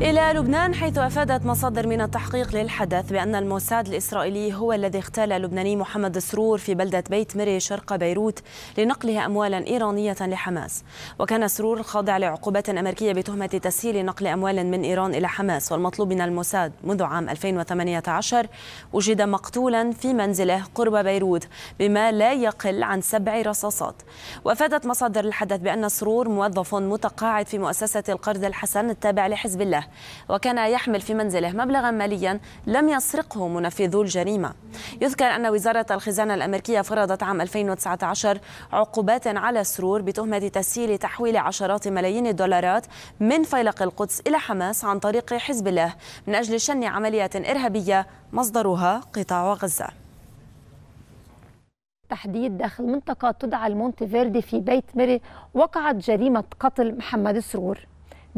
إلى لبنان حيث أفادت مصادر من التحقيق للحدث بأن الموساد الإسرائيلي هو الذي اغتال اللبناني محمد سرور في بلدة بيت مري شرق بيروت لنقله أموالا إيرانية لحماس وكان سرور خاضع لعقوبات أمريكية بتهمة تسهيل نقل أموال من إيران إلى حماس والمطلوب من الموساد منذ عام 2018 وجد مقتولا في منزله قرب بيروت بما لا يقل عن سبع رصاصات وأفادت مصادر الحدث بأن سرور موظف متقاعد في مؤسسة القرض الحسن التابع لحزب الله وكان يحمل في منزله مبلغا ماليا لم يسرقه منفذو الجريمة يذكر أن وزارة الخزانة الأمريكية فرضت عام 2019 عقوبات على سرور بتهمة تسهيل تحويل عشرات ملايين الدولارات من فيلق القدس إلى حماس عن طريق حزب الله من أجل شن عملية إرهابية مصدرها قطاع غزة تحديد داخل منطقة تدعى المونتي فيردي في بيت ميري وقعت جريمة قتل محمد سرور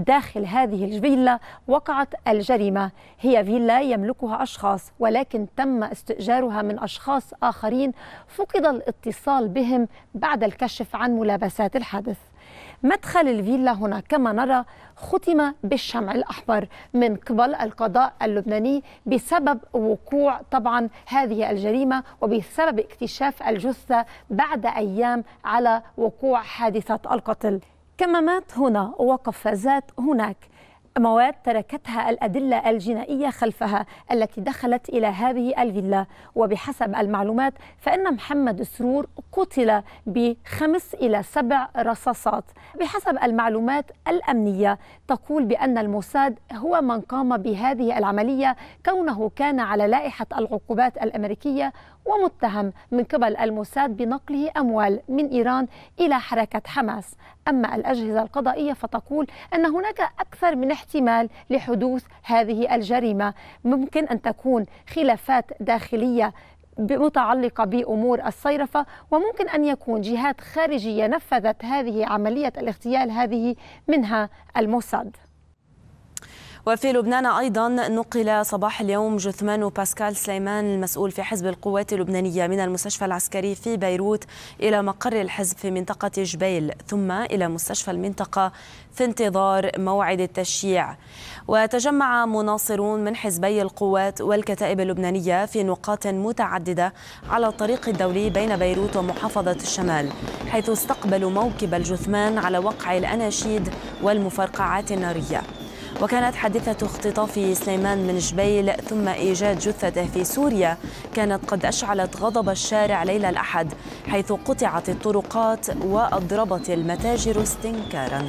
داخل هذه الفيلا وقعت الجريمة هي فيلا يملكها أشخاص ولكن تم استئجارها من أشخاص آخرين فقد الاتصال بهم بعد الكشف عن ملابسات الحادث مدخل الفيلا هنا كما نرى ختم بالشمع الأحمر من قبل القضاء اللبناني بسبب وقوع طبعا هذه الجريمة وبسبب اكتشاف الجثة بعد أيام على وقوع حادثة القتل كما مات هنا وقفازات هناك مواد تركتها الأدلة الجنائية خلفها التي دخلت إلى هذه الفيلا وبحسب المعلومات فإن محمد سرور قتل بخمس إلى سبع رصاصات بحسب المعلومات الأمنية تقول بأن الموساد هو من قام بهذه العملية كونه كان على لائحة العقوبات الأمريكية ومتهم من قبل الموساد بنقله أموال من إيران إلى حركة حماس أما الأجهزة القضائية فتقول أن هناك أكثر من احتمال لحدوث هذه الجريمة ممكن أن تكون خلافات داخلية متعلقة بأمور الصيرفة وممكن أن يكون جهات خارجية نفذت هذه عملية الاغتيال هذه منها الموساد وفي لبنان أيضا نقل صباح اليوم جثمان باسكال سليمان المسؤول في حزب القوات اللبنانية من المستشفى العسكري في بيروت إلى مقر الحزب في منطقة جبيل ثم إلى مستشفى المنطقة في انتظار موعد التشييع وتجمع مناصرون من حزبي القوات والكتائب اللبنانية في نقاط متعددة على الطريق الدولي بين بيروت ومحافظة الشمال حيث استقبلوا موكب الجثمان على وقع الأناشيد والمفرقعات النارية وكانت حادثة اختطاف سليمان من جبيل ثم إيجاد جثته في سوريا كانت قد أشعلت غضب الشارع ليلة الأحد حيث قطعت الطرقات وأضربت المتاجر استنكاراً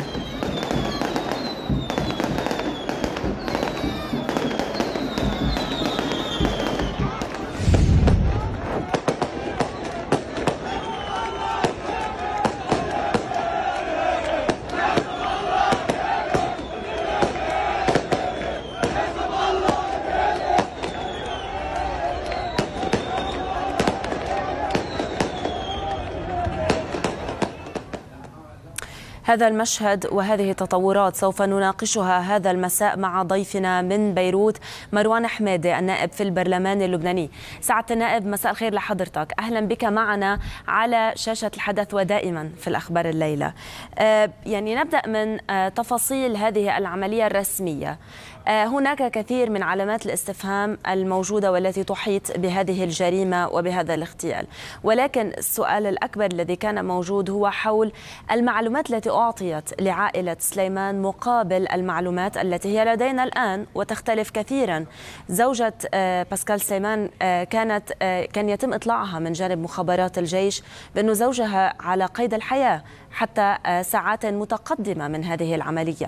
هذا المشهد وهذه التطورات سوف نناقشها هذا المساء مع ضيفنا من بيروت مروان حمادي النائب في البرلمان اللبناني سعادة النائب مساء الخير لحضرتك أهلا بك معنا على شاشة الحدث ودائما في الأخبار الليلة آه، يعني نبدأ من آه، تفاصيل هذه العملية الرسمية آه، هناك كثير من علامات الاستفهام الموجودة والتي تحيط بهذه الجريمة وبهذا الاغتيال ولكن السؤال الأكبر الذي كان موجود هو حول المعلومات التي أعطيت لعائلة سليمان مقابل المعلومات التي هي لدينا الآن وتختلف كثيرا زوجة آه، باسكال سليمان آه، كانت آه، كان يتم إطلاعها من جانب مخابرات الجيش بأن زوجها على قيد الحياة حتى ساعات متقدمة من هذه العملية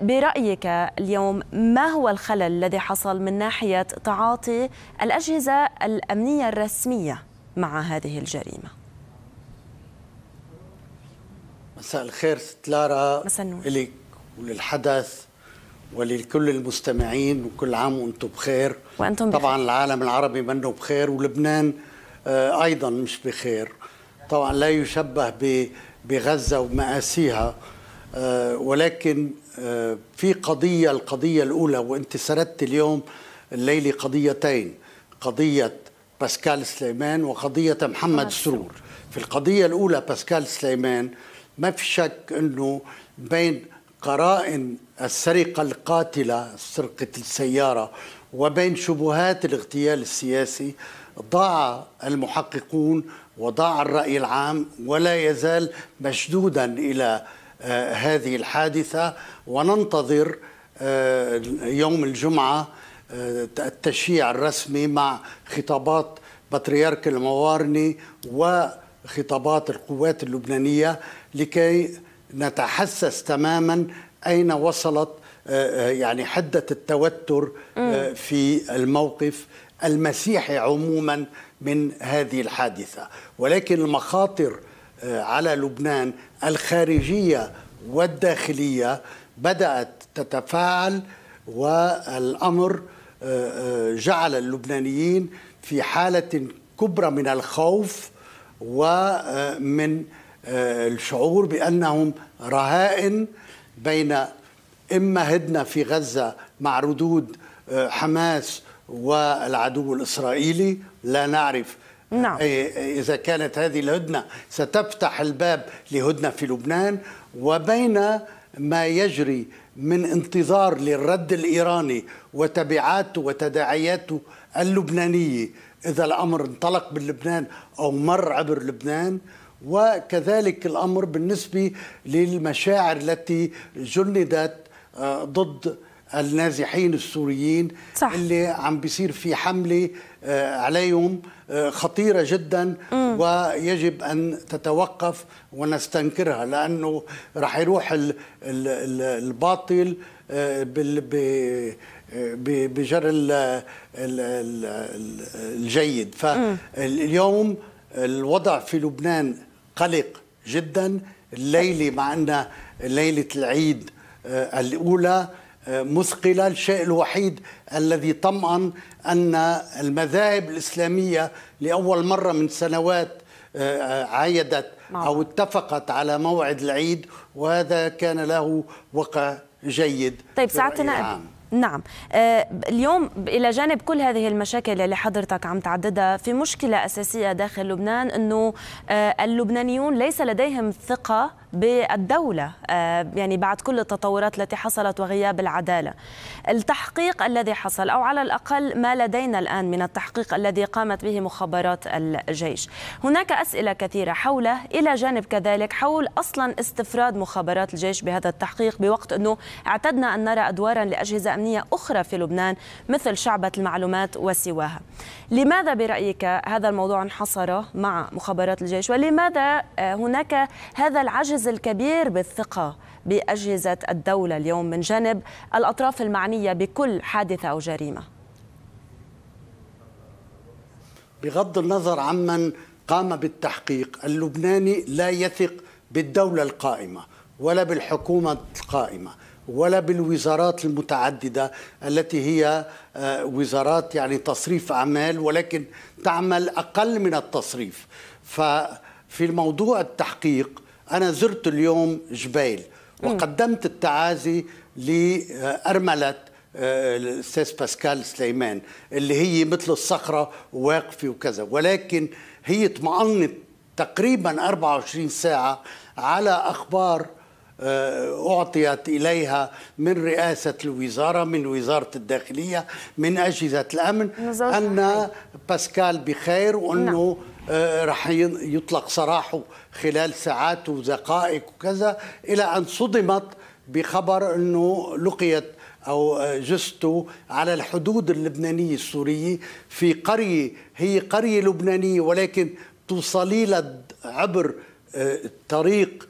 برأيك اليوم ما هو الخلل الذي حصل من ناحية تعاطي الأجهزة الأمنية الرسمية مع هذه الجريمة؟ مساء الخير ست لارا مساء النور إلك وللحدث ولكل المستمعين وكل عام وانتم بخير وانتم بخير. طبعا العالم العربي منه بخير ولبنان آه، ايضا مش بخير طبعا لا يشبه بغزه ومآسيها آه، ولكن آه، في قضيه القضيه الاولى وانت سردت اليوم الليله قضيتين قضيه باسكال سليمان وقضيه محمد سرور في القضيه الاولى باسكال سليمان ما في شك انه بين قرائن السرقه القاتله سرقه السياره وبين شبهات الاغتيال السياسي ضاع المحققون وضاع الراي العام ولا يزال مشدودا الى آه، هذه الحادثه وننتظر آه، يوم الجمعه آه، التشييع الرسمي مع خطابات بطريرك الموارني وخطابات القوات اللبنانيه لكي نتحسس تماما اين وصلت آه، آه، يعني حده التوتر آه، في الموقف المسيحي عموما من هذه الحادثه ولكن المخاطر على لبنان الخارجيه والداخليه بدات تتفاعل والامر جعل اللبنانيين في حاله كبرى من الخوف ومن آه، الشعور بأنهم رهائن بين إما هدنة في غزة مع ردود آه، حماس والعدو الإسرائيلي لا نعرف نعم. آه، إذا كانت هذه الهدنة ستفتح الباب لهدنة في لبنان وبين ما يجري من انتظار للرد الإيراني وتبعاته وتداعياته اللبنانية إذا الأمر انطلق من لبنان أو مر عبر لبنان وكذلك الامر بالنسبه للمشاعر التي جندت آه، ضد النازحين السوريين صح. اللي عم بيصير في حمله آه، عليهم آه، خطيرة جدا م. ويجب أن تتوقف ونستنكرها لأنه رح يروح الباطل بجر الجيد فاليوم الوضع في لبنان قلق جدا الليلة مع انها ليلة العيد آه، الأولى آه، مثقلة الشيء الوحيد الذي طمأن أن المذاهب الإسلامية لأول مرة من سنوات آه، عايدت نعم. أو اتفقت على موعد العيد وهذا كان له وقع جيد طيب ساعتنا نعم آه، اليوم إلى جانب كل هذه المشاكل اللي حضرتك عم تعددها في مشكلة أساسية داخل لبنان أنه آه، اللبنانيون ليس لديهم ثقة بالدولة آه، يعني بعد كل التطورات التي حصلت وغياب العدالة التحقيق الذي حصل أو على الأقل ما لدينا الآن من التحقيق الذي قامت به مخابرات الجيش هناك أسئلة كثيرة حوله إلى جانب كذلك حول أصلا استفراد مخابرات الجيش بهذا التحقيق بوقت أنه اعتدنا أن نرى أدوارا لأجهزة أمنية أخرى في لبنان مثل شعبة المعلومات وسواها لماذا برأيك هذا الموضوع انحصر مع مخابرات الجيش ولماذا آه، هناك هذا العجز التمييز الكبير بالثقة بأجهزة الدولة اليوم من جانب الأطراف المعنية بكل حادثة أو جريمة بغض النظر عمن قام بالتحقيق اللبناني لا يثق بالدولة القائمة ولا بالحكومة القائمة ولا بالوزارات المتعددة التي هي آه، وزارات يعني تصريف أعمال ولكن تعمل أقل من التصريف ففي الموضوع التحقيق أنا زرت اليوم جبيل وقدمت التعازي لأرملة آه، الاستاذ باسكال سليمان اللي هي مثل الصخره وواقفه وكذا ولكن هي اطمأنت تقريبا 24 ساعه على اخبار آه، أعطيت إليها من رئاسة الوزارة من وزارة الداخلية من أجهزة الأمن أن باسكال بخير وأنه نعم. آه، راح يطلق سراحه خلال ساعات ودقائق وكذا الى ان صدمت بخبر انه لقيت او آه، جثته على الحدود اللبنانيه السوريه في قريه هي قريه لبنانيه ولكن توصلي عبر آه، طريق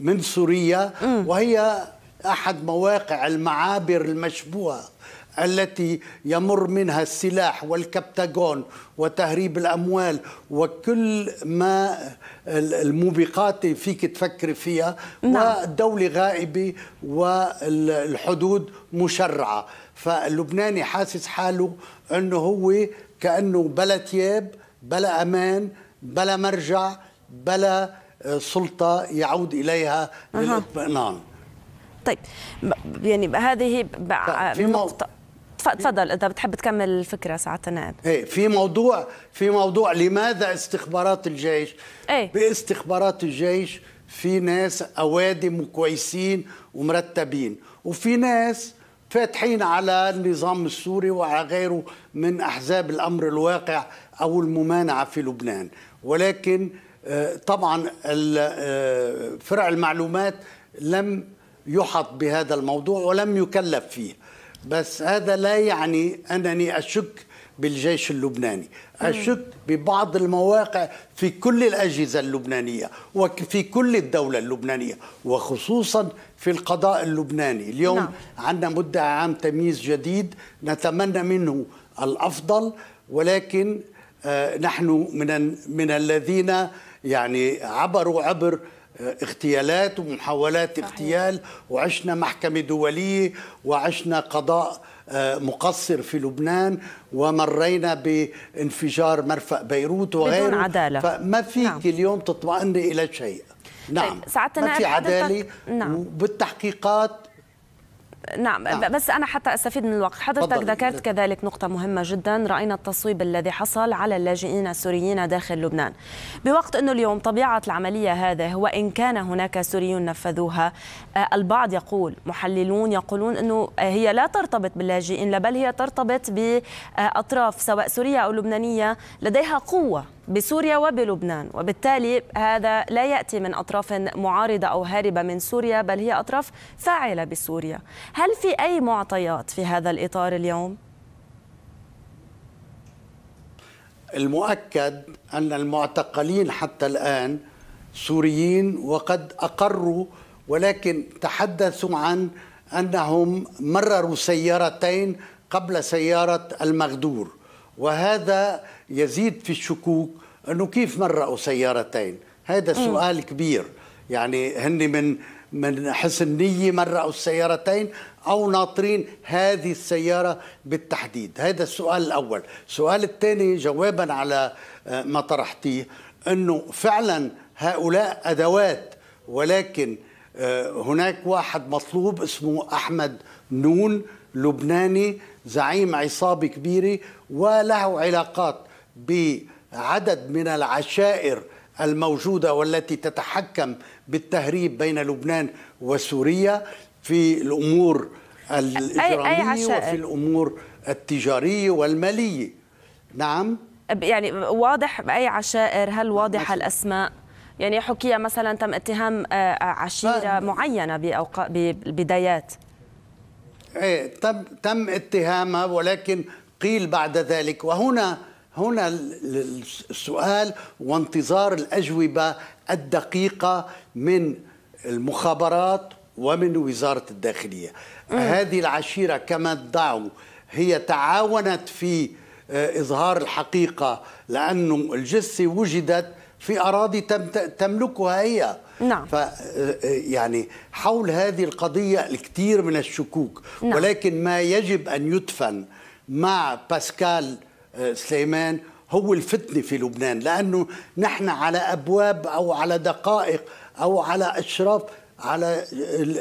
من سوريا وهي احد مواقع المعابر المشبوهه التي يمر منها السلاح والكبتاجون وتهريب الاموال وكل ما الموبقات فيك تفكري فيها نعم. والدوله غائبه والحدود مشرعه فاللبناني حاسس حاله انه هو كانه بلا تياب بلا امان بلا مرجع بلا سلطه يعود اليها للاطمئنان طيب يعني هذه نقطه تفضل اذا بتحب تكمل الفكره ساعه النائب ايه في موضوع في موضوع لماذا استخبارات الجيش ايه باستخبارات الجيش في ناس اوادم وكويسين ومرتبين وفي ناس فاتحين على النظام السوري وعلى غيره من احزاب الامر الواقع او الممانعه في لبنان ولكن آه، طبعا آه، فرع المعلومات لم يحط بهذا الموضوع ولم يكلف فيه بس هذا لا يعني أنني أشك بالجيش اللبناني أشك ببعض المواقع في كل الأجهزة اللبنانية وفي كل الدولة اللبنانية وخصوصا في القضاء اللبناني اليوم نعم. عندنا مدعي عام تمييز جديد نتمنى منه الأفضل ولكن آه، نحن من من الذين يعني عبروا عبر آه، اغتيالات ومحاولات اغتيال وعشنا محكمة دولية وعشنا قضاء آه، مقصر في لبنان ومرينا بانفجار مرفأ بيروت وغيره بدون عدالة فما فيك نعم. اليوم تطمئني إلى شيء طيب، نعم طيب ما في عدالة نعم. وبالتحقيقات نعم, آه. بس أنا حتى أستفيد من الوقت حضرتك ذكرت كذلك نقطة مهمة جدا رأينا التصويب الذي حصل على اللاجئين السوريين داخل لبنان بوقت أنه اليوم طبيعة العملية هذه وإن كان هناك سوريون نفذوها آه، البعض يقول محللون يقولون أنه آه، هي لا ترتبط باللاجئين بل هي ترتبط بأطراف سواء سورية أو لبنانية لديها قوة بسوريا وبلبنان وبالتالي هذا لا يأتي من أطراف معارضة أو هاربة من سوريا بل هي أطراف فاعلة بسوريا هل في أي معطيات في هذا الإطار اليوم؟ المؤكد أن المعتقلين حتى الآن سوريين وقد أقروا ولكن تحدثوا عن أنهم مرروا سيارتين قبل سيارة المغدور وهذا يزيد في الشكوك انه كيف مرقوا سيارتين هذا سؤال كبير يعني هن من من حسن نية مرقوا السيارتين أو ناطرين هذه السيارة بالتحديد هذا السؤال الأول السؤال الثاني جوابا على آه، ما طرحتيه أنه فعلا هؤلاء أدوات ولكن آه، هناك واحد مطلوب اسمه أحمد نون لبناني زعيم عصابة كبيرة وله علاقات بعدد من العشائر الموجودة والتي تتحكم بالتهريب بين لبنان وسوريا في الأمور الإجرامية وفي الأمور التجارية والمالية نعم يعني واضح بأي عشائر هل واضح الأسماء يعني حكي مثلا تم اتهام آه، عشيرة معينة بأوقات بالبدايات ايه تم تم اتهامه ولكن قيل بعد ذلك وهنا هنا السؤال وانتظار الاجوبه الدقيقه من المخابرات ومن وزاره الداخليه مم. هذه العشيره كما ادعوا هي تعاونت في آه، اظهار الحقيقه لانه الجثه وجدت في أراضي تم تملكها هي نعم ف يعني حول هذه القضية الكثير من الشكوك نعم. ولكن ما يجب أن يدفن مع باسكال آه، سليمان هو الفتنة في لبنان لأنه نحن على أبواب أو على دقائق أو على أشراف على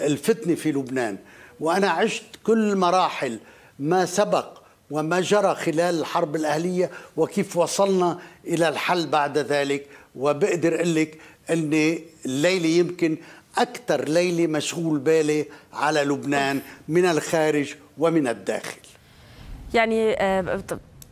الفتنة في لبنان وأنا عشت كل مراحل ما سبق وما جرى خلال الحرب الأهلية وكيف وصلنا إلى الحل بعد ذلك وبقدر اقول لك اني الليله يمكن اكثر ليله مشغول بالي على لبنان من الخارج ومن الداخل يعني آه،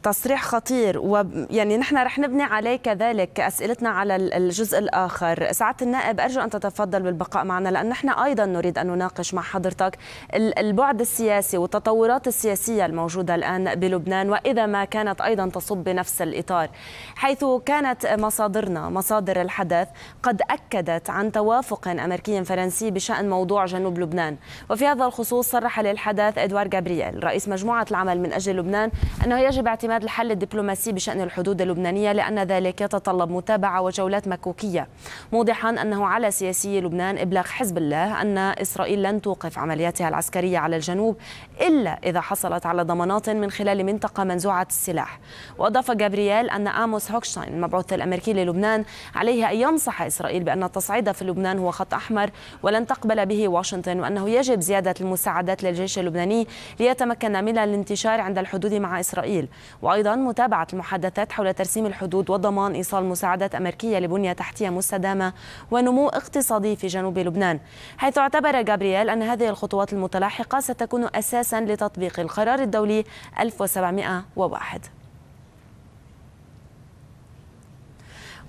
تصريح خطير ويعني نحن رح نبني عليه كذلك اسئلتنا على الجزء الاخر، سعاده النائب ارجو ان تتفضل بالبقاء معنا لان نحن ايضا نريد ان نناقش مع حضرتك البعد السياسي والتطورات السياسيه الموجوده الان بلبنان واذا ما كانت ايضا تصب بنفس الاطار، حيث كانت مصادرنا مصادر الحدث قد اكدت عن توافق امريكي فرنسي بشان موضوع جنوب لبنان، وفي هذا الخصوص صرح للحدث ادوار جابرييل رئيس مجموعه العمل من اجل لبنان انه يجب اعتماد اعتماد الحل الدبلوماسي بشأن الحدود اللبنانية لأن ذلك يتطلب متابعة وجولات مكوكية موضحا أنه على سياسي لبنان إبلاغ حزب الله أن إسرائيل لن توقف عملياتها العسكرية على الجنوب إلا إذا حصلت على ضمانات من خلال منطقة منزوعة السلاح وأضاف جابرييل أن آموس هوكشتاين المبعوث الأمريكي للبنان عليه أن ينصح إسرائيل بأن التصعيد في لبنان هو خط أحمر ولن تقبل به واشنطن وأنه يجب زيادة المساعدات للجيش اللبناني ليتمكن من الانتشار عند الحدود مع إسرائيل وأيضا متابعة المحادثات حول ترسيم الحدود وضمان إيصال مساعدات أمريكية لبنية تحتية مستدامة ونمو اقتصادي في جنوب لبنان حيث اعتبر جابرييل أن هذه الخطوات المتلاحقة ستكون أساسا لتطبيق القرار الدولي 1701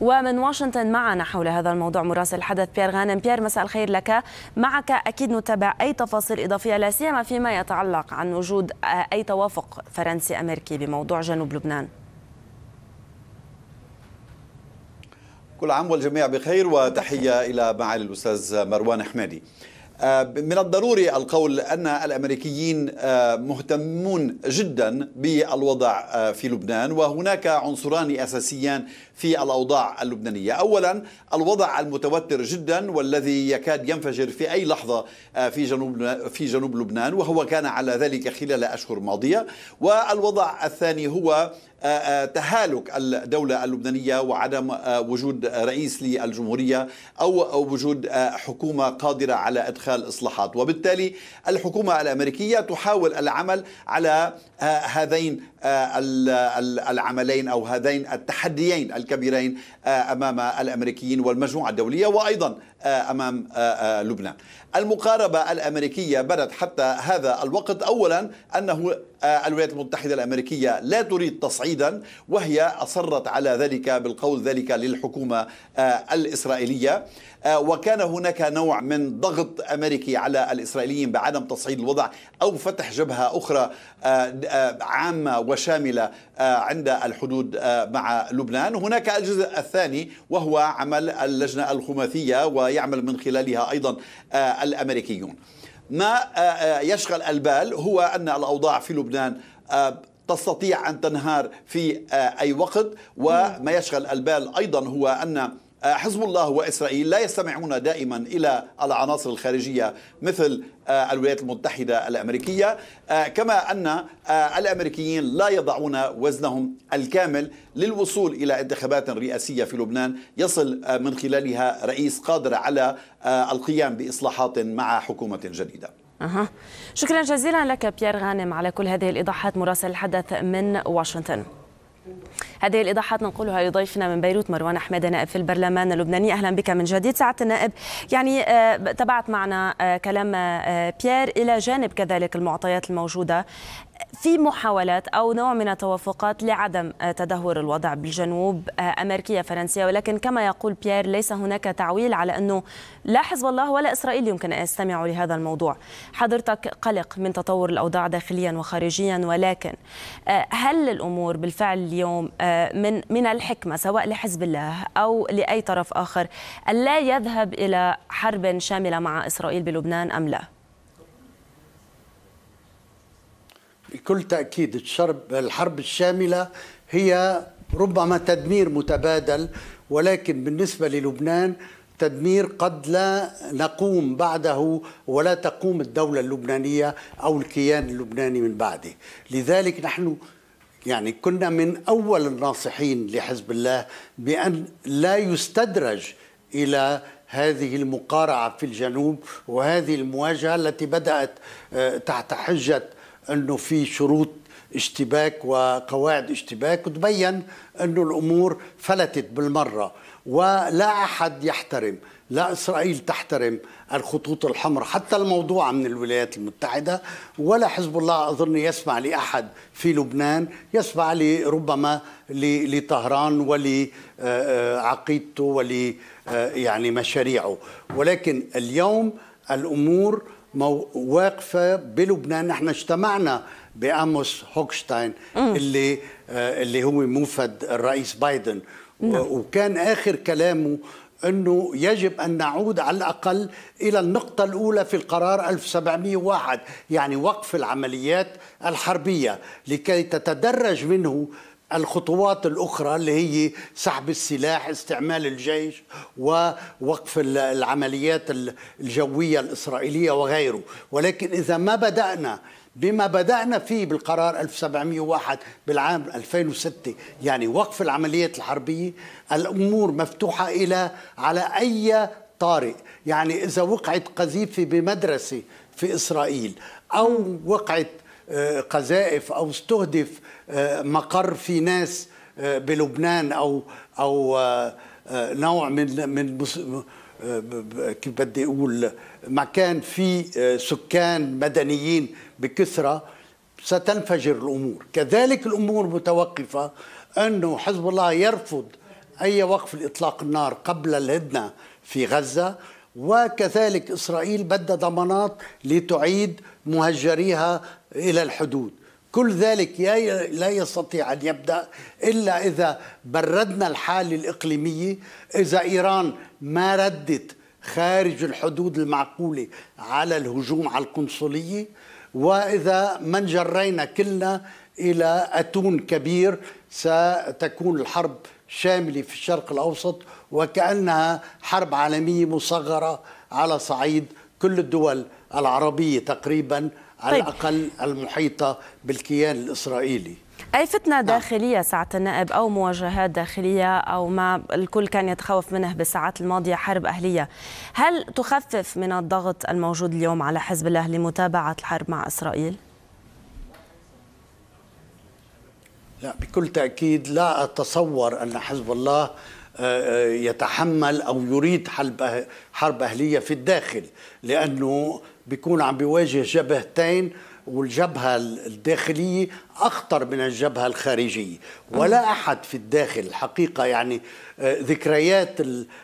ومن واشنطن معنا حول هذا الموضوع مراسل الحدث بيير غانم بيير مساء الخير لك معك أكيد نتابع أي تفاصيل إضافية لا سيما فيما يتعلق عن وجود آه، أي توافق فرنسي أمريكي بموضوع جنوب لبنان كل عام والجميع بخير وتحية إلى معالي الأستاذ مروان حمادي آه، من الضروري القول أن الأمريكيين آه، مهتمون جدا بالوضع آه، في لبنان وهناك عنصران أساسيان في الأوضاع اللبنانية أولا الوضع المتوتر جدا والذي يكاد ينفجر في أي لحظة في جنوب, في جنوب لبنان وهو كان على ذلك خلال أشهر ماضية والوضع الثاني هو تهالك الدولة اللبنانية وعدم آه، وجود رئيس للجمهورية أو وجود آه، حكومة قادرة على إدخال إصلاحات وبالتالي الحكومة الأمريكية تحاول العمل على آه، هذين العملين أو هذين التحديين الكبيرين أمام الأمريكيين والمجموعة الدولية وأيضا آه، امام آه، آه، لبنان. المقاربه الامريكيه بدت حتى هذا الوقت اولا انه الولايات المتحده الامريكيه لا تريد تصعيدا وهي اصرت على ذلك بالقول ذلك للحكومه الاسرائيليه وكان هناك نوع من ضغط امريكي على الاسرائيليين بعدم تصعيد الوضع او فتح جبهه اخرى عامه وشامله عند الحدود مع لبنان هناك الجزء الثاني وهو عمل اللجنه الخماسيه و ويعمل من خلالها أيضا آه، الأمريكيون ما آه، آه، يشغل البال هو أن الأوضاع في لبنان تستطيع أن تنهار في أي وقت وما يشغل البال أيضا هو أن آه، حزب الله واسرائيل لا يستمعون دائما الى العناصر الخارجيه مثل آه، الولايات المتحده الامريكيه آه، كما ان الامريكيين لا يضعون وزنهم الكامل للوصول الى انتخابات رئاسيه في لبنان يصل من خلالها رئيس قادر على القيام باصلاحات مع حكومه جديده. أه. شكرا جزيلا لك بيير غانم على كل هذه الايضاحات مراسل الحدث من واشنطن. هذه الايضاحات ننقلها لضيفنا من بيروت مروان احمد نائب في البرلمان اللبناني اهلا بك من جديد سعاده النائب يعني آه، تبعت معنا آه، كلام آه، بيير الى جانب كذلك المعطيات الموجوده في محاولات او نوع من التوافقات لعدم آه، تدهور الوضع بالجنوب آه، امريكيه فرنسيه ولكن كما يقول بيير ليس هناك تعويل على انه لا حزب الله ولا اسرائيل يمكن ان يستمعوا لهذا الموضوع. حضرتك قلق من تطور الاوضاع داخليا وخارجيا ولكن آه، هل الامور بالفعل اليوم من من الحكمه سواء لحزب الله او لاي طرف اخر الا يذهب الى حرب شامله مع اسرائيل بلبنان ام لا؟ بكل تأكيد الشرب الحرب الشاملة هي ربما تدمير متبادل ولكن بالنسبة للبنان تدمير قد لا نقوم بعده ولا تقوم الدولة اللبنانية أو الكيان اللبناني من بعده لذلك نحن يعني كنا من أول الناصحين لحزب الله بأن لا يستدرج إلى هذه المقارعة في الجنوب وهذه المواجهة التي بدأت آه، تحت حجة انه في شروط اشتباك وقواعد اشتباك وتبين انه الامور فلتت بالمره ولا احد يحترم لا اسرائيل تحترم الخطوط الحمر حتى الموضوعه من الولايات المتحده ولا حزب الله اظن يسمع لاحد في لبنان يسمع ربما لطهران ولعقيدته آه، آه، ول آه، يعني مشاريعه ولكن اليوم الامور واقفه بلبنان نحن اجتمعنا باموس هوكشتاين اللي آه اللي هو موفد الرئيس بايدن نعم. وكان اخر كلامه انه يجب ان نعود على الاقل الى النقطه الاولى في القرار 1701 يعني وقف العمليات الحربيه لكي تتدرج منه الخطوات الأخرى اللي هي سحب السلاح استعمال الجيش ووقف العمليات الجوية الإسرائيلية وغيره ولكن إذا ما بدأنا بما بدأنا فيه بالقرار 1701 بالعام 2006 يعني وقف العمليات الحربية الأمور مفتوحة إلى على أي طارئ يعني إذا وقعت قذيفة بمدرسة في إسرائيل أو وقعت آه، قذائف او استهدف آه، مقر في ناس آه، بلبنان او او نوع من من كيف بدي اقول مكان في سكان مدنيين بكثره ستنفجر الامور، كذلك الامور متوقفه انه حزب الله يرفض اي وقف لاطلاق النار قبل الهدنه في غزه وكذلك إسرائيل بدها ضمانات لتعيد مهجريها إلى الحدود كل ذلك لا يستطيع أن يبدأ إلا إذا بردنا الحالة الإقليمية إذا إيران ما ردت خارج الحدود المعقولة على الهجوم على القنصلية وإذا ما انجرينا كلنا إلى أتون كبير ستكون الحرب شاملة في الشرق الأوسط وكأنها حرب عالمية مصغرة على صعيد كل الدول العربية تقريبا على طيب. الأقل المحيطة بالكيان الإسرائيلي أي فتنة نعم. داخلية ساعة النائب أو مواجهات داخلية أو ما الكل كان يتخوف منه بالساعات الماضية حرب أهلية هل تخفف من الضغط الموجود اليوم على حزب الله لمتابعة الحرب مع إسرائيل؟ لا بكل تأكيد لا أتصور أن حزب الله آه، آه، يتحمل أو يريد أه، حرب أهلية في الداخل لأنه بيكون عم بيواجه جبهتين والجبهة الداخلية أخطر من الجبهة الخارجية ولا أمم. أحد في الداخل الحقيقة يعني آه، ذكريات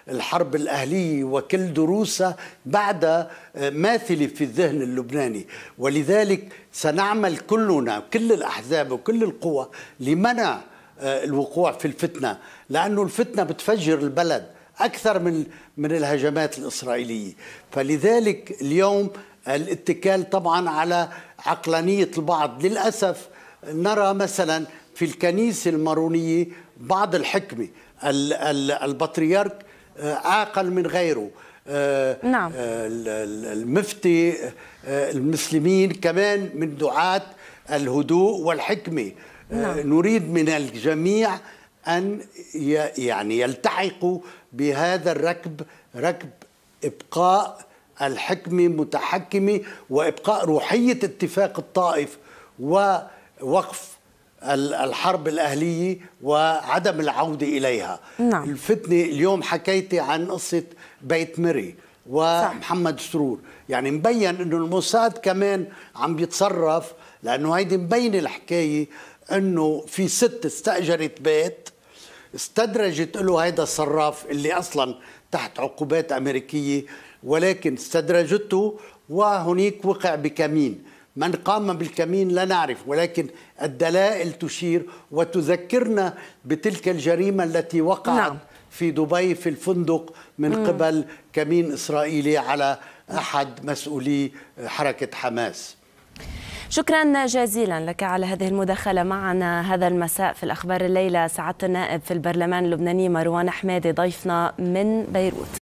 الحرب الأهلية وكل دروسها بعد آه، ماثلة في الذهن اللبناني ولذلك سنعمل كلنا كل الأحزاب وكل القوى لمنع آه، الوقوع في الفتنة لأنه الفتنة بتفجر البلد أكثر من من الهجمات الإسرائيلية فلذلك اليوم الاتكال طبعا على عقلانية البعض للأسف نرى مثلا في الكنيسة المارونية بعض الحكمة البطريرك آه، عاقل من غيره آه، نعم. آه، المفتي المسلمين كمان من دعاة الهدوء والحكمة نعم. نريد من الجميع أن يعني يلتحقوا بهذا الركب ركب إبقاء الحكمة متحكمة وإبقاء روحية اتفاق الطائف ووقف الحرب الأهلية وعدم العودة إليها نعم. الفتنة اليوم حكيتي عن قصة بيت مري ومحمد سرور يعني مبين أنه الموساد كمان عم بيتصرف لأنه هيدي مبينة الحكاية أنه في ست استأجرت بيت استدرجت له هيدا الصراف اللي أصلا تحت عقوبات أمريكية ولكن استدرجته وهنيك وقع بكمين من قام بالكمين لا نعرف ولكن الدلائل تشير وتذكرنا بتلك الجريمة التي وقعت نعم. في دبي في الفندق من مم. قبل كمين إسرائيلي على أحد مسؤولي حركة حماس شكرا جزيلا لك على هذه المداخلة معنا هذا المساء في الأخبار الليلة سعادة النائب في البرلمان اللبناني مروان حمادي ضيفنا من بيروت